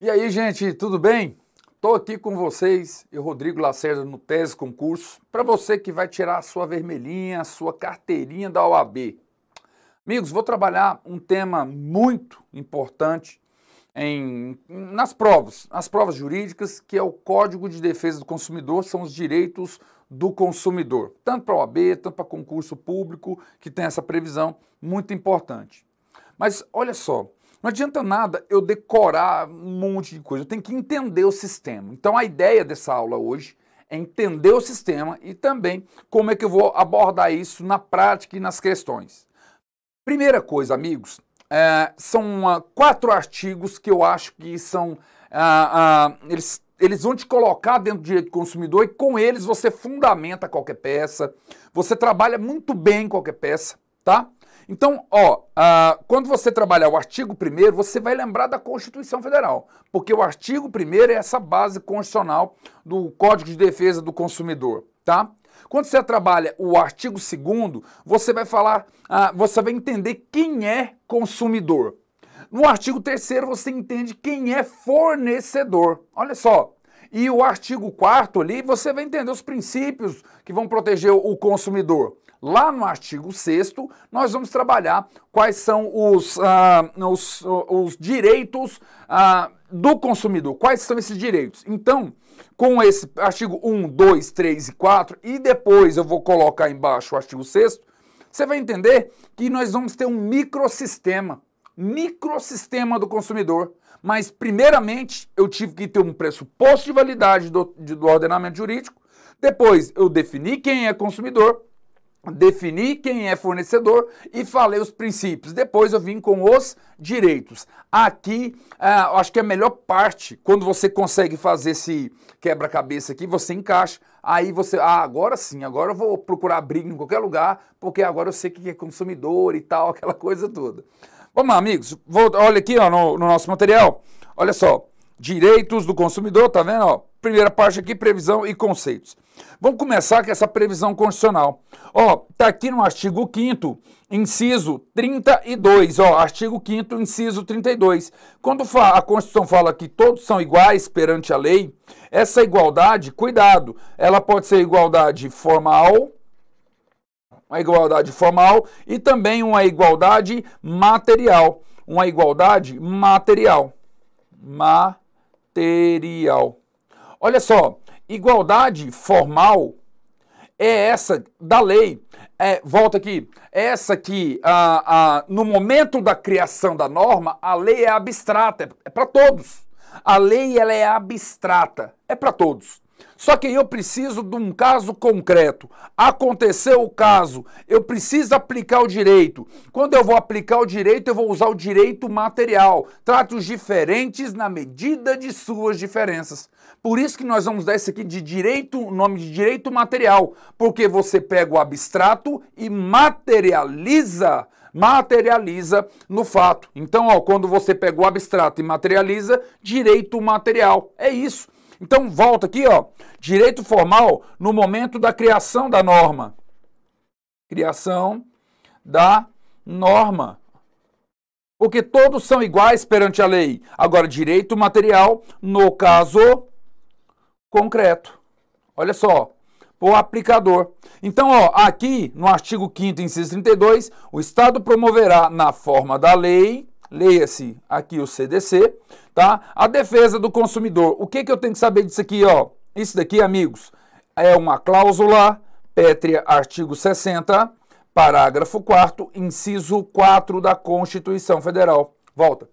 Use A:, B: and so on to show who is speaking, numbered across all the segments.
A: E aí, gente, tudo bem? Estou aqui com vocês, eu, Rodrigo Lacerda, no Tese Concurso, para você que vai tirar a sua vermelhinha, a sua carteirinha da OAB. Amigos, vou trabalhar um tema muito importante em, nas provas, as provas jurídicas, que é o Código de Defesa do Consumidor, são os direitos do consumidor, tanto para a OAB, tanto para concurso público, que tem essa previsão muito importante. Mas olha só, não adianta nada eu decorar um monte de coisa, eu tenho que entender o sistema. Então a ideia dessa aula hoje é entender o sistema e também como é que eu vou abordar isso na prática e nas questões. Primeira coisa, amigos, é, são uh, quatro artigos que eu acho que são. Uh, uh, eles eles vão te colocar dentro do direito do consumidor e com eles você fundamenta qualquer peça, você trabalha muito bem qualquer peça, tá? Então, ó, quando você trabalhar o artigo 1 você vai lembrar da Constituição Federal, porque o artigo 1 é essa base constitucional do Código de Defesa do Consumidor, tá? Quando você trabalha o artigo 2 você vai falar, ah, você vai entender quem é consumidor. No artigo 3 você entende quem é fornecedor. Olha só. E o artigo 4 ali, você vai entender os princípios que vão proteger o consumidor. Lá no artigo 6 nós vamos trabalhar quais são os, ah, os, os direitos ah, do consumidor, quais são esses direitos. Então, com esse artigo 1, 2, 3 e 4, e depois eu vou colocar embaixo o artigo 6 você vai entender que nós vamos ter um microsistema microsistema do consumidor. Mas, primeiramente, eu tive que ter um pressuposto de validade do, de, do ordenamento jurídico. Depois, eu defini quem é consumidor, defini quem é fornecedor e falei os princípios. Depois eu vim com os direitos. Aqui, ah, acho que é a melhor parte, quando você consegue fazer esse quebra-cabeça aqui, você encaixa. Aí você, ah, agora sim, agora eu vou procurar briga em qualquer lugar, porque agora eu sei que é consumidor e tal, aquela coisa toda. Vamos lá, amigos. Vou, olha aqui ó, no, no nosso material. Olha só. Direitos do consumidor, tá vendo? Ó, primeira parte aqui, previsão e conceitos. Vamos começar com essa previsão constitucional. Ó, tá aqui no artigo 5 inciso 32, ó, artigo 5 inciso 32. Quando a Constituição fala que todos são iguais perante a lei, essa igualdade, cuidado, ela pode ser igualdade formal, uma igualdade formal e também uma igualdade material. Uma igualdade material. Material. Olha só, igualdade formal é essa da lei. É, volta aqui. É essa que, ah, ah, no momento da criação da norma, a lei é abstrata, é para todos. A lei ela é abstrata, é para todos. Só que eu preciso de um caso concreto. Aconteceu o caso, eu preciso aplicar o direito. Quando eu vou aplicar o direito, eu vou usar o direito material. Trate os diferentes na medida de suas diferenças. Por isso que nós vamos dar esse aqui de direito, nome de direito material, porque você pega o abstrato e materializa materializa no fato. Então, ó, quando você pega o abstrato e materializa, direito material. É isso. Então volta aqui, ó, direito formal no momento da criação da norma. Criação da norma. Porque todos são iguais perante a lei. Agora, direito material, no caso concreto. Olha só, o aplicador. Então, ó, aqui no artigo 5 inciso 32, o Estado promoverá, na forma da lei, leia-se aqui o CDC, tá? A defesa do consumidor. O que, que eu tenho que saber disso aqui, ó? Isso daqui, amigos, é uma cláusula pétrea, artigo 60, parágrafo 4 inciso 4 da Constituição Federal. Volta.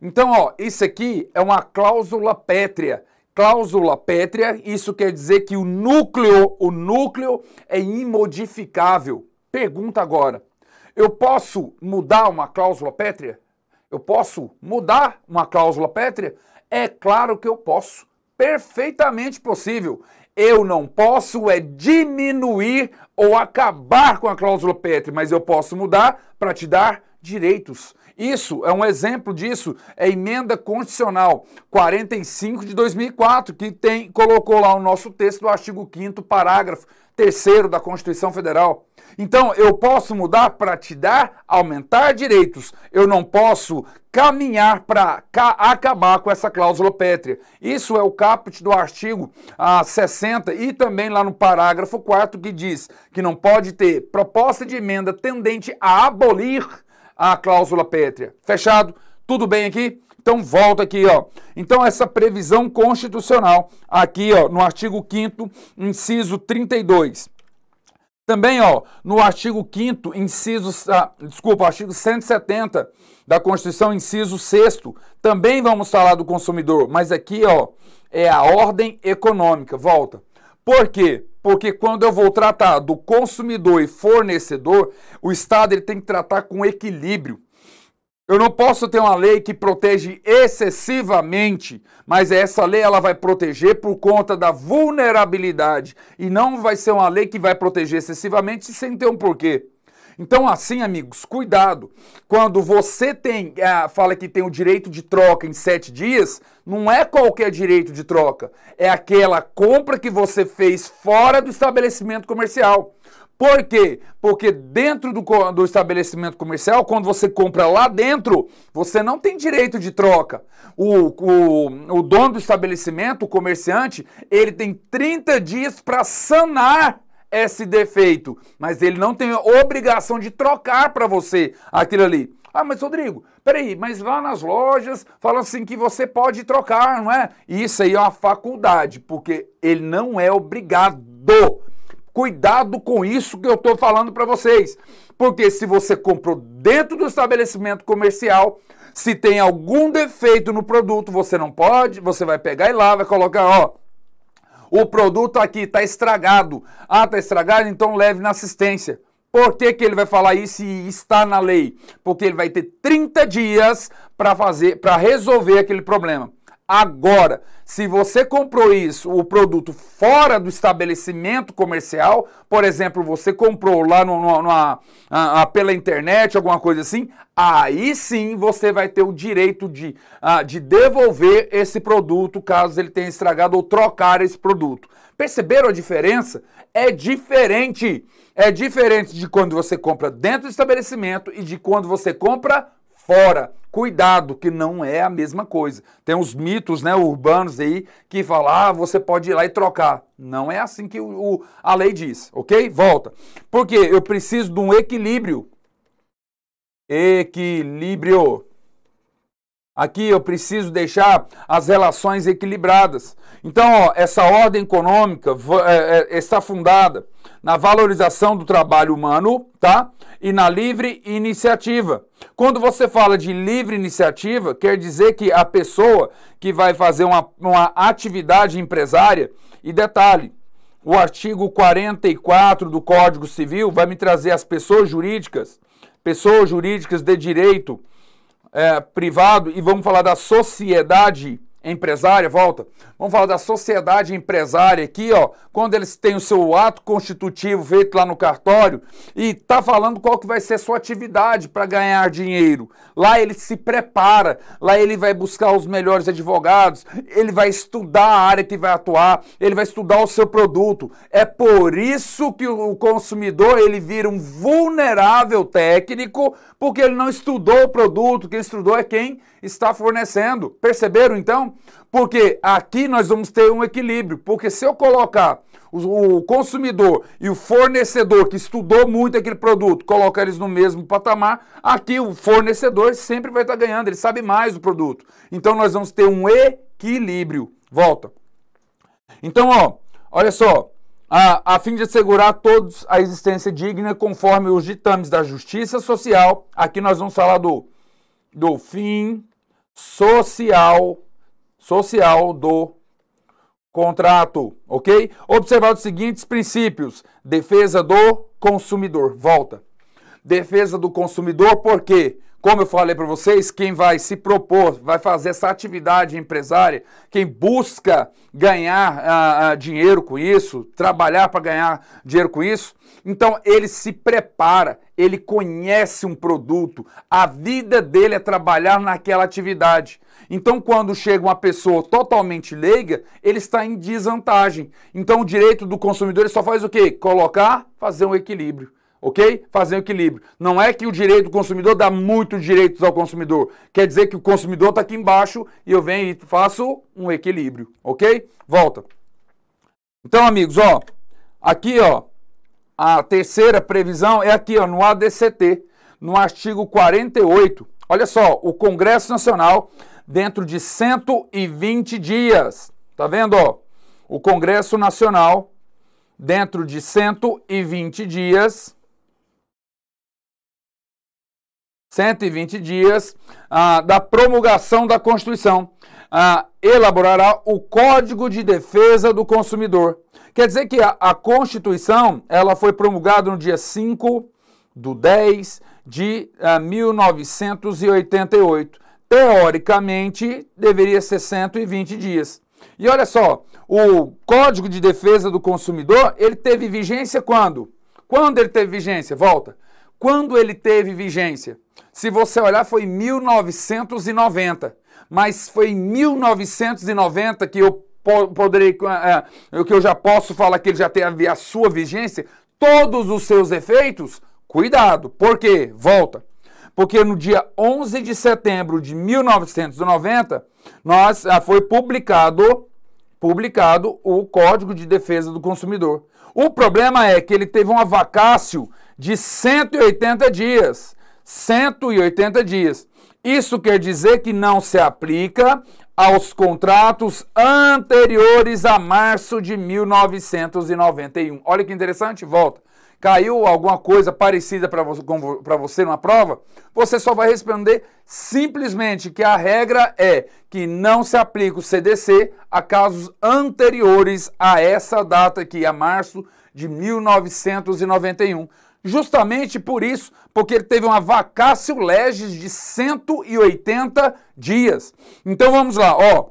A: Então, ó, isso aqui é uma cláusula pétrea. Cláusula pétrea, isso quer dizer que o núcleo, o núcleo é imodificável. Pergunta agora. Eu posso mudar uma cláusula pétrea? Eu posso mudar uma cláusula pétrea? É claro que eu posso. Perfeitamente possível. Eu não posso é diminuir ou acabar com a cláusula pétrea, mas eu posso mudar para te dar direitos. Isso é um exemplo disso, é a emenda constitucional 45 de 2004, que tem colocou lá o nosso texto do artigo 5 parágrafo 3 da Constituição Federal. Então eu posso mudar para te dar, aumentar direitos. Eu não posso caminhar para ca acabar com essa cláusula pétrea. Isso é o caput do artigo ah, 60 e também lá no parágrafo 4 que diz que não pode ter proposta de emenda tendente a abolir a cláusula pétrea. Fechado? Tudo bem aqui? Então volta aqui, ó. Então essa previsão constitucional aqui, ó, no artigo 5º, inciso 32. Também, ó, no artigo 5 inciso, ah, desculpa, artigo 170 da Constituição, inciso 6 também vamos falar do consumidor, mas aqui, ó, é a ordem econômica, volta. Por quê? Porque quando eu vou tratar do consumidor e fornecedor, o Estado ele tem que tratar com equilíbrio. Eu não posso ter uma lei que protege excessivamente, mas essa lei ela vai proteger por conta da vulnerabilidade e não vai ser uma lei que vai proteger excessivamente sem ter um porquê. Então, assim, amigos, cuidado. Quando você tem, ah, fala que tem o direito de troca em sete dias, não é qualquer direito de troca. É aquela compra que você fez fora do estabelecimento comercial. Por quê? Porque dentro do, do, estabelecimento comercial, quando você compra lá dentro, você não tem direito de troca. O, o, o dono do estabelecimento, o comerciante, ele tem 30 dias para sanar esse defeito, mas ele não tem obrigação de trocar para você aquilo ali. Ah, mas Rodrigo, peraí, mas lá nas lojas falam assim que você pode trocar, não é? Isso aí é uma faculdade, porque ele não é obrigado Cuidado com isso que eu estou falando para vocês. Porque se você comprou dentro do estabelecimento comercial, se tem algum defeito no produto, você não pode, você vai pegar e lá vai colocar, ó, o produto aqui está estragado. Ah, está estragado, então leve na assistência. Por que, que ele vai falar isso e está na lei? Porque ele vai ter 30 dias para fazer, para resolver aquele problema. Agora, se você comprou isso, o produto fora do estabelecimento comercial, por exemplo, você comprou lá no, no, a, a, pela internet, alguma coisa assim, aí sim você vai ter o direito de, a, de devolver esse produto caso ele tenha estragado ou trocar esse produto. Perceberam a diferença? É diferente. É diferente de quando você compra dentro do estabelecimento e de quando você compra fora. Cuidado, que não é a mesma coisa. Tem uns mitos né, urbanos aí que falam, ah, você pode ir lá e trocar. Não é assim que o, o, a lei diz, ok? Volta. Porque eu preciso de um equilíbrio. Equilíbrio. Aqui eu preciso deixar as relações equilibradas. Então, ó, essa ordem econômica é, é, está fundada na valorização do trabalho humano, tá? E na livre iniciativa. Quando você fala de livre iniciativa, quer dizer que a pessoa que vai fazer uma, uma atividade empresária, e detalhe, o artigo 44 do Código Civil vai me trazer as pessoas jurídicas, pessoas jurídicas de direito é, privado, e vamos falar da sociedade privada empresária, volta. Vamos falar da sociedade empresária aqui, ó, quando eles têm o seu ato constitutivo feito lá no cartório e tá falando qual que vai ser a sua atividade para ganhar dinheiro. Lá ele se prepara, lá ele vai buscar os melhores advogados, ele vai estudar a área que vai atuar, ele vai estudar o seu produto. É por isso que o consumidor, ele vira um vulnerável técnico, porque ele não estudou o produto, quem estudou é quem está fornecendo. Perceberam então? Porque aqui nós vamos ter um equilíbrio. Porque se eu colocar o, consumidor e o fornecedor que estudou muito aquele produto, colocar eles no mesmo patamar, aqui o fornecedor sempre vai estar ganhando, ele sabe mais do produto. Então nós vamos ter um equilíbrio. Volta. Então, ó, olha só. A, a, fim de assegurar a todos a existência digna conforme os ditames da justiça social. Aqui nós vamos falar do, do fim social social do contrato, ok? Observar os seguintes princípios: defesa do consumidor. Volta. Defesa do consumidor, por quê? Como eu falei para vocês, quem vai se propor, vai fazer essa atividade empresária, quem busca ganhar ah, ah dinheiro com isso, trabalhar para ganhar dinheiro com isso, então ele se prepara, ele conhece um produto, a vida dele é trabalhar naquela atividade. Então, quando chega uma pessoa totalmente leiga, ele está em desvantagem. Então, o direito do consumidor só faz o quê? Colocar, fazer um equilíbrio ok? Fazer um equilíbrio. Não é que o direito do consumidor dá muitos direitos ao consumidor. Quer dizer que o consumidor está aqui embaixo e eu venho e faço um equilíbrio, ok? Volta. Então, amigos, ó, aqui, ó, a terceira previsão é aqui, ó, no ADCT, no artigo 48. Olha só, o Congresso Nacional dentro de 120 dias. Tá vendo, ó? O Congresso Nacional dentro de 120 dias 120 dias ah, da promulgação da Constituição, ah, elaborará o Código de Defesa do Consumidor. Quer dizer que a, a Constituição ela foi promulgada no dia 5 do 10 de ah, 1988. Teoricamente, deveria ser 120 dias. E olha só, o Código de Defesa do Consumidor, ele teve vigência quando? Quando ele teve vigência? Volta. Quando ele teve vigência? Se você olhar, foi 1990. Mas foi em 1990 que eu poderei, é, que eu já posso falar que ele já tem a sua vigência, todos os seus efeitos, cuidado. Por quê? Volta. Porque no dia 11 de setembro de 1990, nós, ah, foi publicado, publicado o Código de Defesa do Consumidor. O problema é que ele teve um avacácio de 180 dias. 180 dias. Isso quer dizer que não se aplica aos contratos anteriores a março de 1991. Olha que interessante, volta. Caiu alguma coisa parecida para você, você numa prova? Você só vai responder simplesmente que a regra é que não se aplica o CDC a casos anteriores a essa data aqui, a março de 1991 justamente por isso, porque ele teve uma vacácio legis de 180 dias. Então vamos lá, ó.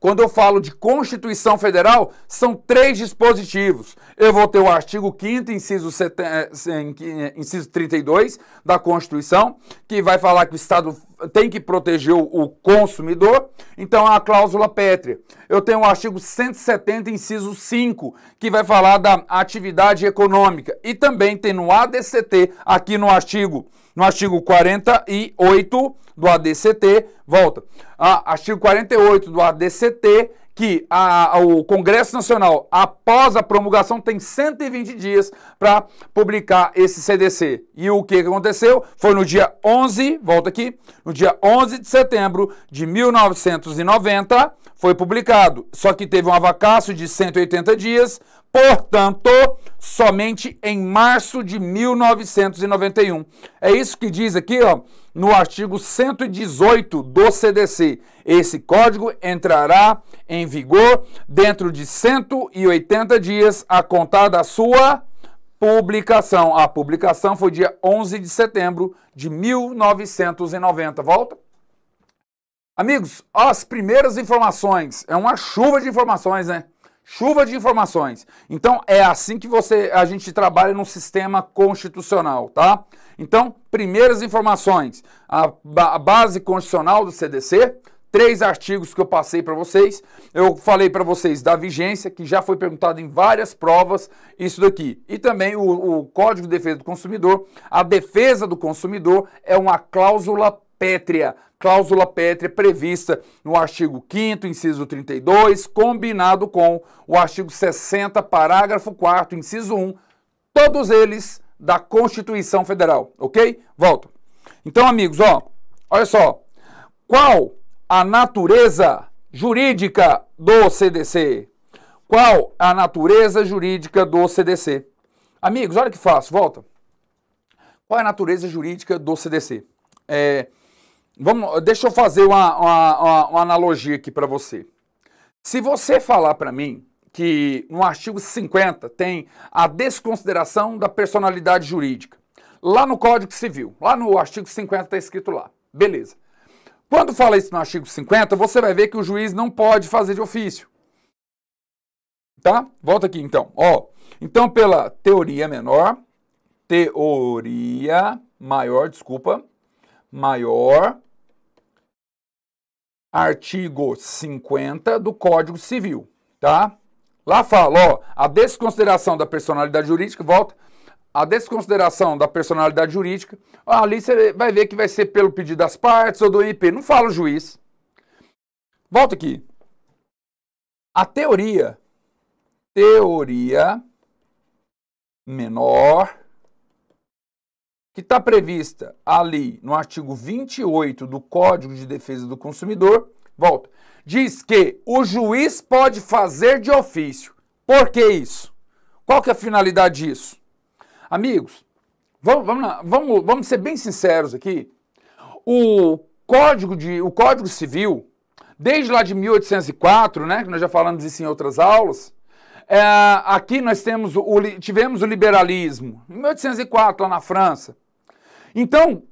A: Quando eu falo de Constituição Federal, são três dispositivos. Eu vou ter o artigo 5 inciso, sete... Eh, eh, inciso 32 da Constituição, que vai falar que o Estado tem que proteger o consumidor, então a cláusula pétrea. Eu tenho o artigo 170, inciso 5, que vai falar da atividade econômica. E também tem no ADCT, aqui no artigo, no artigo 48 do ADCT, volta, ah, artigo 48 do ADCT, que a, o Congresso Nacional, após a promulgação, tem 120 dias para publicar esse CDC. E o que aconteceu? Foi no dia 11, volta aqui, no dia 11 de setembro de 1990, foi publicado. Só que teve um avacaço de 180 dias, portanto, somente em março de 1991. É isso que diz aqui, ó, no artigo 118 do CDC. Esse código entrará em vigor dentro de 180 dias a contar da sua publicação. A publicação foi dia 11 de setembro de 1990. Volta. Amigos, as primeiras informações, é uma chuva de informações, né? Chuva de informações. Então é assim que você a gente trabalha no sistema constitucional, tá? Então, primeiras informações, a, a base constitucional do CDC, três artigos que eu passei para vocês. Eu falei para vocês da vigência, que já foi perguntado em várias provas, isso daqui. E também o, o Código de Defesa do Consumidor. A defesa do consumidor é uma cláusula pétrea, cláusula pétrea prevista no artigo 5 inciso 32, combinado com o artigo 60, parágrafo 4 inciso 1, todos eles da Constituição Federal, ok? Volto. Então, amigos, ó, olha só. Qual a natureza jurídica do CDC. Qual a natureza jurídica do CDC? Amigos, olha que fácil, volta. Qual é a natureza jurídica do CDC? É, vamos, deixa eu fazer uma, uma, uma analogia aqui para você. Se você falar para mim que no artigo 50 tem a desconsideração da personalidade jurídica, lá no Código Civil, lá no artigo 50 está escrito lá, beleza. Quando fala isso no artigo 50, você vai ver que o juiz não pode fazer de ofício. Tá? Volta aqui então. Ó, então pela teoria menor, teoria maior, desculpa, maior, artigo 50 do Código Civil, tá? Lá fala, ó, a desconsideração da personalidade jurídica, volta, a desconsideração da personalidade jurídica, ali você vai ver que vai ser pelo pedido das partes ou do IP. Não fala o juiz. Volta aqui. A teoria, teoria menor, que está prevista ali no artigo 28 do Código de Defesa do Consumidor, volta, diz que o juiz pode fazer de ofício. Por que isso? Qual que é a finalidade disso? Amigos, vamos, vamos, lá, vamos, vamos ser bem sinceros aqui. O código, de, o código Civil, desde lá de 1804, né, que nós já falamos isso em outras aulas, é, aqui nós temos o, tivemos o liberalismo, em 1804, lá na França. Então,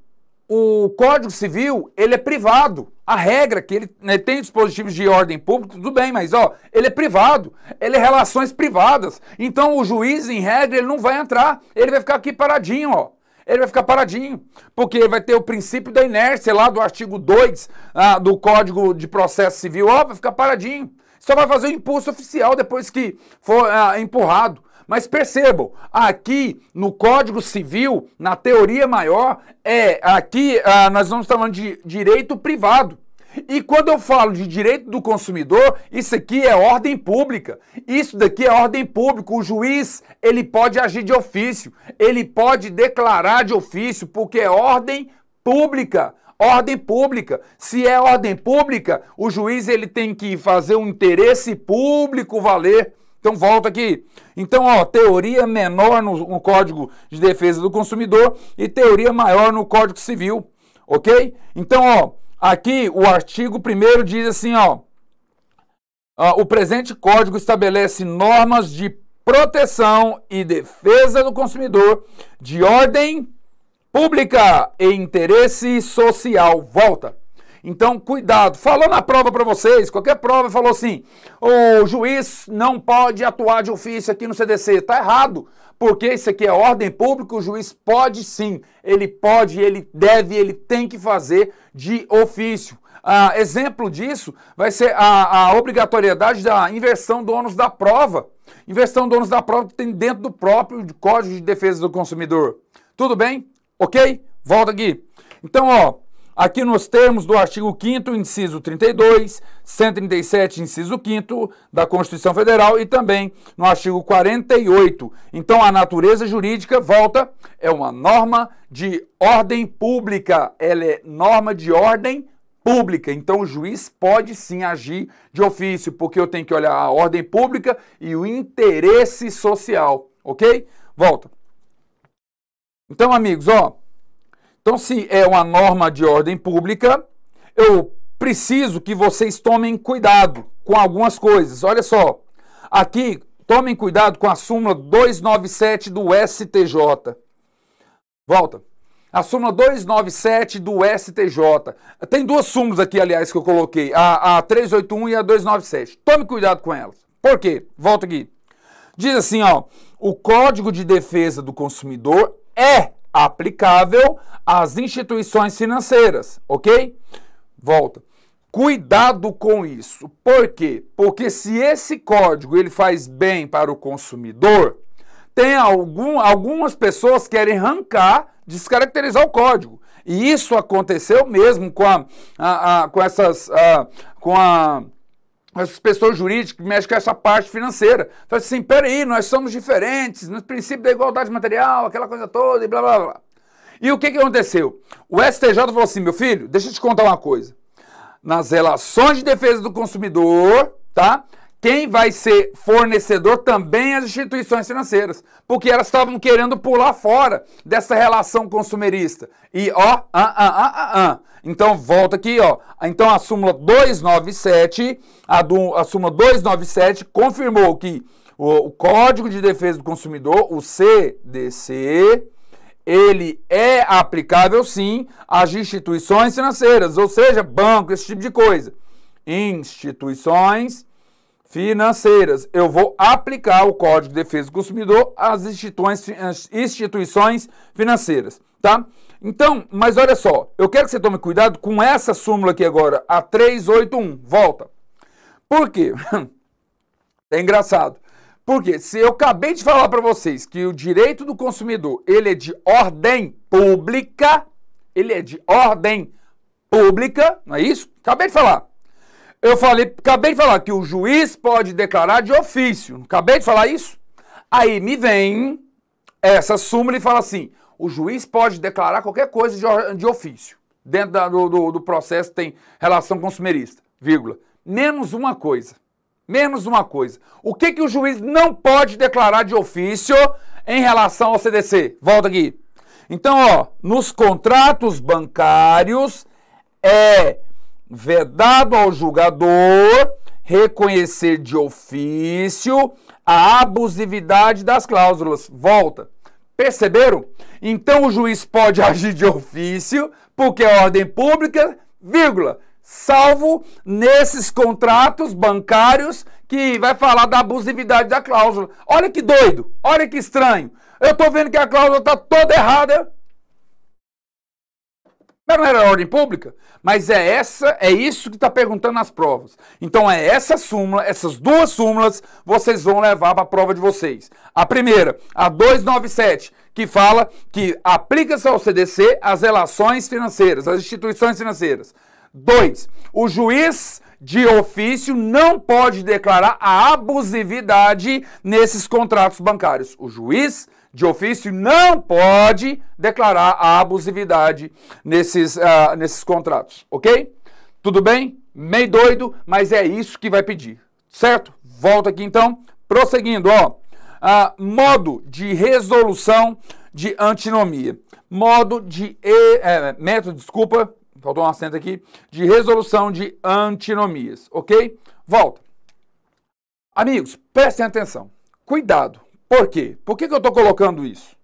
A: o Código Civil, ele é privado. A regra que ele né, tem dispositivos de ordem pública, tudo bem, mas ó, ele é privado, ele é relações privadas. Então o juiz, em regra, ele não vai entrar, ele vai ficar aqui paradinho, ó. Ele vai ficar paradinho, porque vai ter o princípio da inércia lá do artigo 2 ah, do Código de Processo Civil, ó, vai ficar paradinho. Só vai fazer o impulso oficial depois que for ah, empurrado. Mas percebam, aqui no Código Civil, na teoria maior, é aqui ah, nós estamos falando de direito privado. E quando eu falo de direito do consumidor, isso aqui é ordem pública. Isso daqui é ordem pública. O juiz, ele pode agir de ofício, ele pode declarar de ofício, porque é ordem pública ordem pública. Se é ordem pública, o juiz ele tem que fazer um interesse público valer. Então volta aqui. Então, ó, teoria menor no, no Código de Defesa do Consumidor e teoria maior no Código Civil, ok? Então, ó, aqui o artigo primeiro diz assim, ó, ó, o presente código estabelece normas de proteção e defesa do consumidor de ordem pública e interesse social. Volta. Então, cuidado. Falou na prova para vocês, qualquer prova falou assim: o juiz não pode atuar de ofício aqui no CDC. Está errado, porque isso aqui é ordem pública, o juiz pode sim, ele pode, ele deve, ele tem que fazer de ofício. Ah, exemplo disso vai ser a, a obrigatoriedade da inversão do ônus da prova. Inversão do ônus da prova que tem dentro do próprio Código de Defesa do Consumidor. Tudo bem? Ok? Volta aqui. Então, ó, aqui nos termos do artigo 5 inciso 32, 137, inciso 5 da Constituição Federal e também no artigo 48. Então a natureza jurídica volta é uma norma de ordem pública, ela é norma de ordem pública. Então o juiz pode sim agir de ofício, porque eu tenho que olhar a ordem pública e o interesse social, OK? Volta. Então, amigos, ó, então, se é uma norma de ordem pública, eu preciso que vocês tomem cuidado com algumas coisas. Olha só, aqui, tomem cuidado com a súmula 297 do STJ. Volta. A súmula 297 do STJ. Tem duas súmulas aqui, aliás, que eu coloquei, a, a 381 e a 297. Tome cuidado com elas. Por quê? Volta aqui. Diz assim, ó, o Código de Defesa do Consumidor é aplicável às instituições financeiras, ok? Volta. Cuidado com isso. Por quê? Porque se esse código ele faz bem para o consumidor, tem algum, algumas pessoas querem arrancar, descaracterizar o código. E isso aconteceu mesmo com, a, a, a com essas. A, com a as pessoas jurídicas mexem com essa parte financeira. Então, assim, peraí, nós somos diferentes, no princípio da igualdade material, aquela coisa toda e blá blá blá. E o que, que aconteceu? O STJ falou assim: meu filho, deixa eu te contar uma coisa. Nas relações de defesa do consumidor, tá? Quem vai ser fornecedor também as instituições financeiras, porque elas estavam querendo pular fora dessa relação consumerista. E ó, ah, ah, ah, ah, então volta aqui, ó. Então a súmula 297, a, do, a súmula 297 confirmou que o, o Código de Defesa do Consumidor, o CDC, ele é aplicável sim às instituições financeiras, ou seja, banco, esse tipo de coisa. Instituições financeiras. Eu vou aplicar o Código de Defesa do Consumidor às instituições financeiras, tá? Então, mas olha só, eu quero que você tome cuidado com essa súmula aqui agora, a 381. Volta. Por quê? É engraçado. Porque se eu acabei de falar para vocês que o direito do consumidor, ele é de ordem pública, ele é de ordem pública, não é isso? Acabei de falar. Eu falei, acabei de falar que o juiz pode declarar de ofício. Acabei de falar isso. Aí me vem essa súmula e fala assim: o juiz pode declarar qualquer coisa de, de ofício. Dentro da, do, do, do, processo tem relação consumerista, vírgula. Menos uma coisa. Menos uma coisa. O que, que o juiz não pode declarar de ofício em relação ao CDC? Volta aqui. Então, ó, nos contratos bancários é vedado ao julgador reconhecer de ofício a abusividade das cláusulas. Volta. Perceberam? Então o juiz pode agir de ofício, porque é ordem pública, vírgula, salvo nesses contratos bancários que vai falar da abusividade da cláusula. Olha que doido, olha que estranho. Eu estou vendo que a cláusula está toda errada mas não era ordem pública? Mas é essa, é isso que está perguntando nas provas. Então é essa súmula, essas duas súmulas, vocês vão levar para a prova de vocês. A primeira, a 297, que fala que aplica-se ao CDC as relações financeiras, as instituições financeiras. Dois, o juiz de ofício não pode declarar a abusividade nesses contratos bancários. O juiz de ofício não pode declarar a abusividade nesses, uh, nesses contratos, ok? Tudo bem? Meio doido, mas é isso que vai pedir, certo? Volta aqui então, prosseguindo, ó. Uh, modo de resolução de antinomia. Modo de. É, método, desculpa, faltou um acento aqui. De resolução de antinomias, ok? Volta. Amigos, prestem atenção. Cuidado por quê? Por que, que eu estou colocando isso?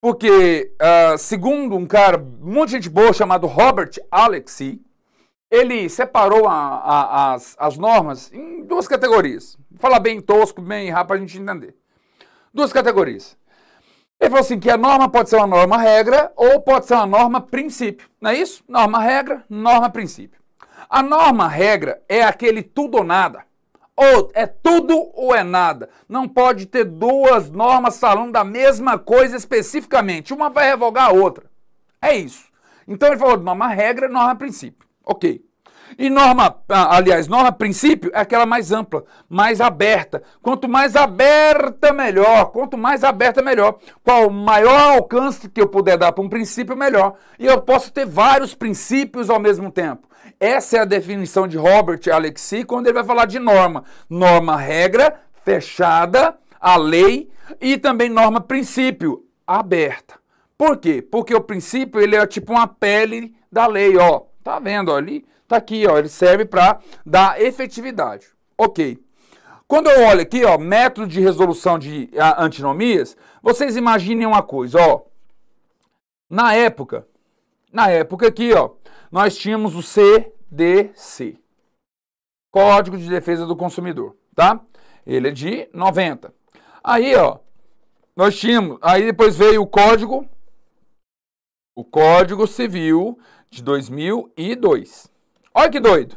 A: Porque, uh, segundo um cara, muita gente boa, chamado Robert Alexi, ele separou a, a, as, as normas em duas categorias. Vou falar bem tosco, bem rápido para a gente entender. Duas categorias. Ele falou assim que a norma pode ser uma norma regra ou pode ser uma norma princípio. Não é isso? Norma regra, norma princípio. A norma regra é aquele tudo ou nada ou é tudo ou é nada. Não pode ter duas normas falando da mesma coisa especificamente. Uma vai revogar a outra. É isso. Então ele falou de norma regra, norma princípio. Ok. E norma, ah, aliás, norma princípio é aquela mais ampla, mais aberta. Quanto mais aberta, melhor. Quanto mais aberta, melhor. Qual o maior alcance que eu puder dar para um princípio, melhor. E eu posso ter vários princípios ao mesmo tempo. Essa é a definição de Robert Alexi quando ele vai falar de norma. Norma regra fechada, a lei e também norma princípio aberta. Por quê? Porque o princípio ele é tipo uma pele da lei, ó. Tá vendo, ó, ali? Tá aqui, ó, ele serve para dar efetividade. OK. Quando eu olho aqui, ó, método de resolução de ah, antinomias, vocês imaginem uma coisa, ó. Na época, na época aqui, ó, nós tínhamos o CDC, Código de Defesa do Consumidor, tá? Ele é de 90. Aí, ó, nós tínhamos, aí depois veio o Código o Código Civil de 2002. Olha que doido.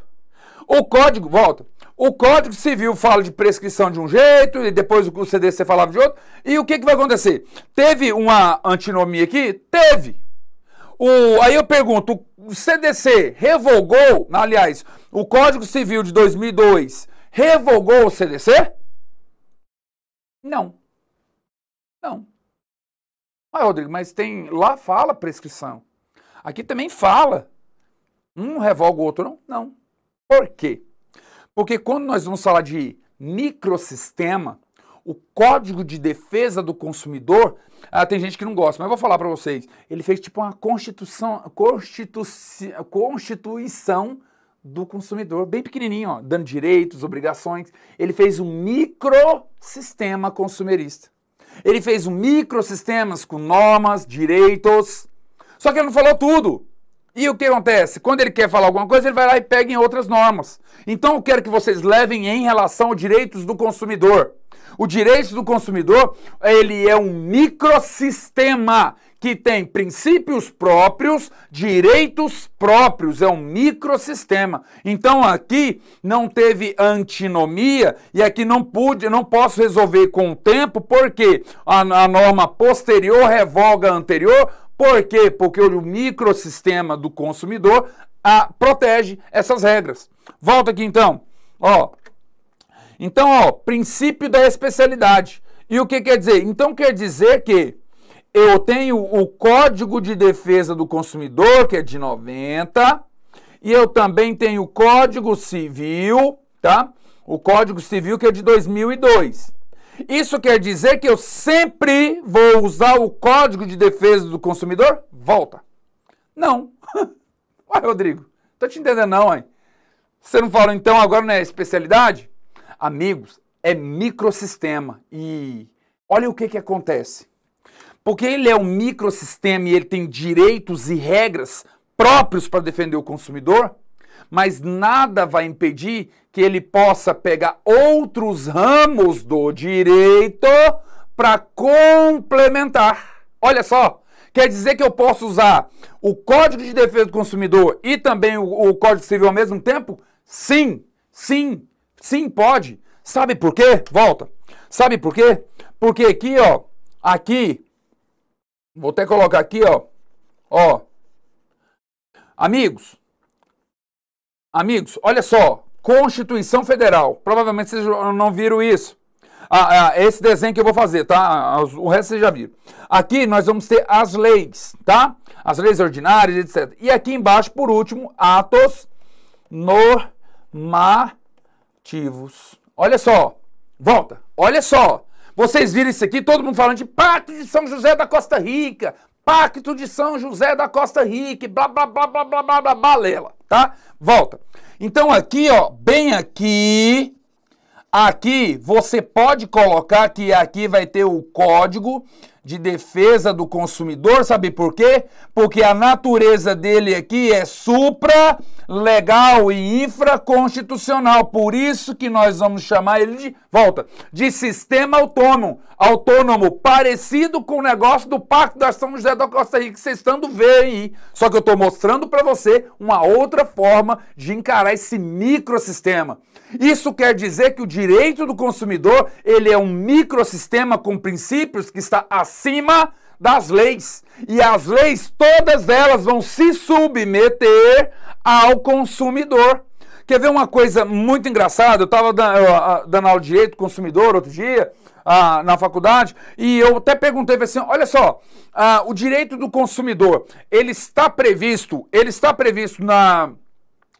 A: O Código, volta. O Código Civil fala de prescrição de um jeito, e depois o CDC falava de outro. E o que, que vai acontecer? Teve uma antinomia aqui? Teve. O, aí eu pergunto, o CDC revogou, aliás, o Código Civil de 2002 revogou o CDC? Não. Não. Ah, Rodrigo, mas tem lá fala prescrição. Aqui também fala. Um revoga o outro não? Não. Por quê? Porque quando nós vamos falar de microsistema, o Código de Defesa do Consumidor ah, tem gente que não gosta, mas eu vou falar para vocês. Ele fez tipo uma constituição, constitu, constituição do consumidor, bem pequenininho, ó, dando direitos, obrigações. Ele fez um microsistema consumerista. Ele fez um microsistema com normas, direitos. Só que ele não falou tudo. E o que acontece? Quando ele quer falar alguma coisa, ele vai lá e pega em outras normas. Então eu quero que vocês levem em relação aos direitos do consumidor. O direito do consumidor, ele é um microsistema que tem princípios próprios, direitos próprios, é um microsistema. Então aqui não teve antinomia e aqui não pude, não posso resolver com o tempo, porque a, a norma posterior revoga a anterior. Por quê? Porque o microsistema do consumidor a, protege essas regras. Volta aqui então. Ó. Então, ó, princípio da especialidade. E o que quer dizer? Então quer dizer que eu tenho o Código de Defesa do Consumidor, que é de 90, e eu também tenho o Código Civil, tá? O Código Civil que é de 2002. Isso quer dizer que eu sempre vou usar o Código de Defesa do Consumidor? Volta. Não. Olha, Rodrigo, tô te entendendo não, hein? Você não falou então agora não é especialidade? Amigos, é microsistema e olha o que que acontece. Porque ele é um microsistema e ele tem direitos e regras próprios para defender o consumidor, mas nada vai impedir que ele possa pegar outros ramos do direito para complementar. Olha só, quer dizer que eu posso usar o Código de Defesa do Consumidor e também o, o Código Civil ao mesmo tempo? Sim, sim, sim, pode. Sabe por quê? Volta. Sabe por quê? Porque aqui, ó, aqui Vou até colocar aqui, ó. Ó. Amigos. Amigos, olha só. Constituição Federal. Provavelmente vocês não viram isso. Ah, ah, esse desenho que eu vou fazer, tá? O resto vocês já viram. Aqui nós vamos ter as leis, tá? As leis ordinárias, etc. E aqui embaixo, por último, atos normativos. Olha só. Volta. Olha só. Vocês viram isso aqui, todo mundo falando de Pacto de São José da Costa Rica, Pacto de São José da Costa Rica, blá blá blá blá blá blá blá, balela, tá? Volta. Então aqui, ó, bem aqui, Aqui você pode colocar que aqui vai ter o código de defesa do consumidor, sabe por quê? Porque a natureza dele aqui é supra legal e infraconstitucional. Por isso que nós vamos chamar ele de volta, de sistema autônomo, autônomo parecido com o negócio do Pacto da São José da Costa Rica que vocês estão vendo aí. Só que eu estou mostrando para você uma outra forma de encarar esse microsistema. Isso quer dizer que o direito do consumidor, ele é um microsistema com princípios que está acima das leis. E as leis, todas elas vão se submeter ao consumidor. Quer ver uma coisa muito engraçada? Eu estava ah, dando aula de direito do consumidor outro dia, ah, na faculdade, e eu até perguntei assim: olha só, ah, o direito do consumidor, ele está previsto, ele está previsto na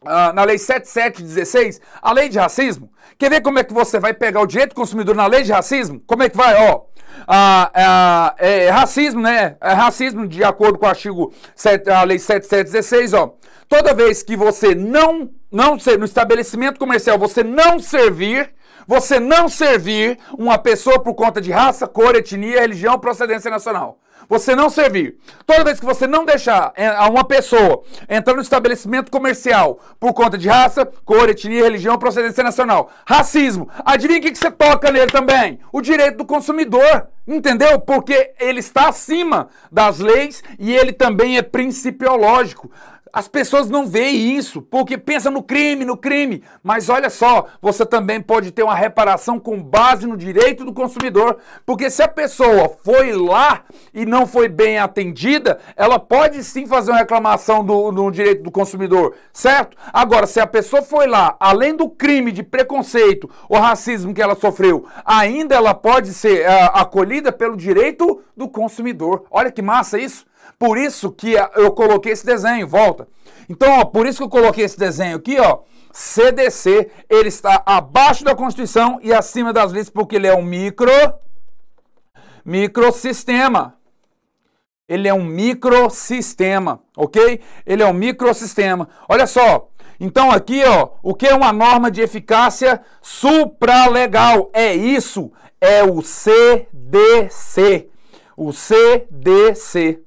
A: ah, na lei 7716, a lei de racismo. Quer ver como é que você vai pegar o direito do consumidor na lei de racismo? Como é que vai? Ó, uh, é, racismo, né? É racismo de acordo com o artigo 7, a lei 7716, ó. Toda vez que você não, não ser, no estabelecimento comercial, você não servir, você não servir uma pessoa por conta de raça, cor, etnia, religião, procedência nacional. Você não servir. Toda vez que você não deixar é, a uma pessoa entrar no estabelecimento comercial por conta de raça, cor, etnia, religião, procedência nacional, racismo, adivinha o que, que você toca nele também? O direito do consumidor. Entendeu? Porque ele está acima das leis e ele também é principiológico. As pessoas não veem isso, porque pensam no crime, no crime. Mas olha só, você também pode ter uma reparação com base no direito do consumidor, porque se a pessoa foi lá e não foi bem atendida, ela pode sim fazer uma reclamação do, direito do consumidor, certo? Agora, se a pessoa foi lá, além do crime de preconceito ou racismo que ela sofreu, ainda ela pode ser uh, acolhida pelo direito do consumidor. Olha que massa isso! Por isso que é, eu coloquei esse desenho, volta. Então, ó, por isso que eu coloquei esse desenho aqui, ó. CDC, ele está abaixo da Constituição e acima das leis, porque ele é um micro microsistema. Ele é um microsistema, ok? Ele é um microsistema. Olha só, então aqui, ó, o que é uma norma de eficácia supralegal? É isso, é o CDC. O CDC.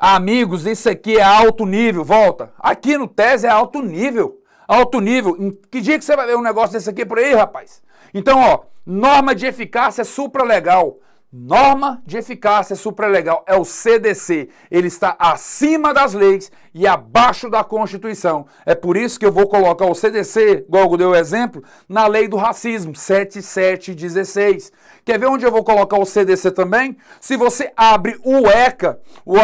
A: Amigos, isso aqui é alto nível, volta. Aqui no Tese é alto nível. Alto nível. Em que dia que você vai ver um negócio desse aqui por aí, rapaz? Então, ó, norma de eficácia é supralegal norma de eficácia supralegal é o CDC. Ele está acima das leis e abaixo da Constituição. É por isso que eu vou colocar o CDC, Golgo deu o exemplo, na lei do racismo, 7716. Quer ver onde eu vou colocar o CDC também? Se você abre o ECA,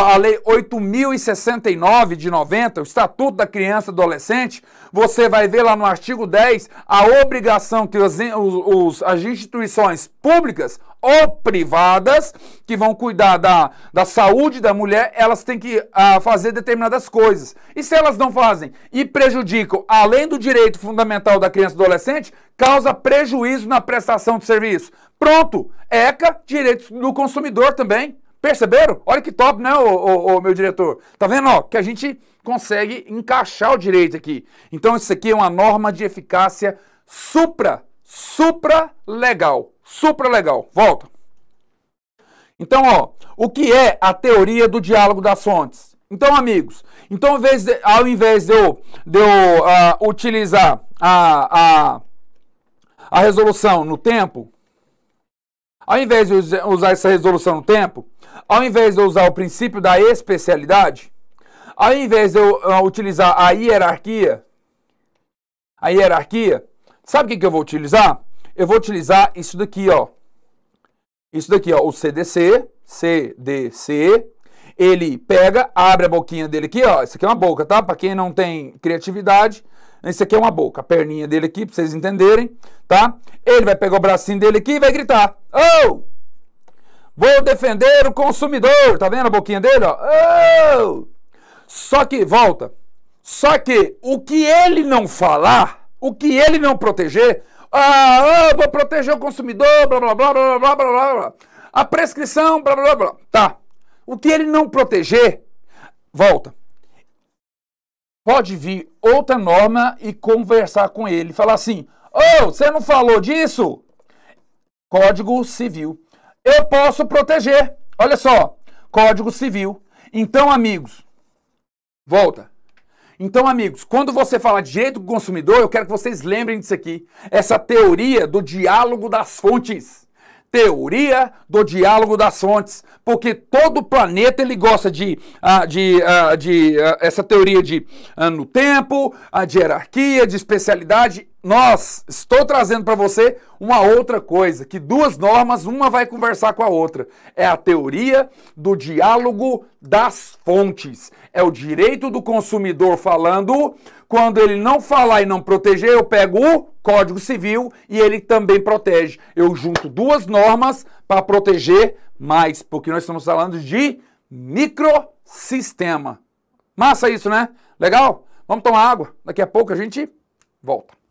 A: a lei 8069 de 90, o Estatuto da Criança e Adolescente, você vai ver lá no artigo 10 a obrigação que as instituições públicas ou privadas, que vão cuidar da, da saúde da mulher, elas têm que ah, fazer determinadas coisas. E se elas não fazem e prejudicam, além do direito fundamental da criança e adolescente, causa prejuízo na prestação de serviço. Pronto, ECA, direitos do consumidor também. Perceberam? Olha que top, né, ô, ô, ô, meu diretor? Tá vendo, ó, que a gente consegue encaixar o direito aqui. Então isso aqui é uma norma de eficácia supra, supra legal super legal. Volta. Então, ó, o que é a teoria do diálogo das fontes? Então, amigos, então ao invés de, ao invés de eu, de eu uh, utilizar a, a, a resolução no tempo, ao invés de eu usar essa resolução no tempo, ao invés de eu usar o princípio da especialidade, ao invés de eu uh, utilizar a hierarquia, a hierarquia, sabe o que, que eu vou utilizar? eu vou utilizar isso daqui, ó. Isso daqui, ó, o CDC, CDC, ele pega, abre a boquinha dele aqui, ó, isso aqui é uma boca, tá? Para quem não tem criatividade, isso aqui é uma boca, a perninha dele aqui, para vocês entenderem, tá? Ele vai pegar o bracinho dele aqui e vai gritar, oh! Vou defender o consumidor, tá vendo a boquinha dele, ó? Oh! Só que, volta, só que o que ele não falar, o que ele não proteger, ah, vou proteger o consumidor, blá, blá, blá, blá, blá, blá, blá, blá. A prescrição, blá, blá, blá. Tá. O que ele não proteger, volta. Pode vir outra norma e conversar com ele. Falar assim, ô, oh, você não falou disso? Código Civil. Eu posso proteger. Olha só, Código Civil. Então, amigos, volta. Então, amigos, quando você fala de direito do consumidor, eu quero que vocês lembrem disso aqui. Essa teoria do diálogo das fontes. Teoria do diálogo das fontes. Porque todo planeta ele gosta de, uh, de, uh, de uh, essa teoria de no tempo, de hierarquia, de especialidade nós estou trazendo para você uma outra coisa, que duas normas, uma vai conversar com a outra. É a teoria do diálogo das fontes. É o direito do consumidor falando, quando ele não falar e não proteger, eu pego o Código Civil e ele também protege. Eu junto duas normas para proteger mais, porque nós estamos falando de microsistema. Massa isso, né? Legal? Vamos tomar água. Daqui a pouco a gente volta.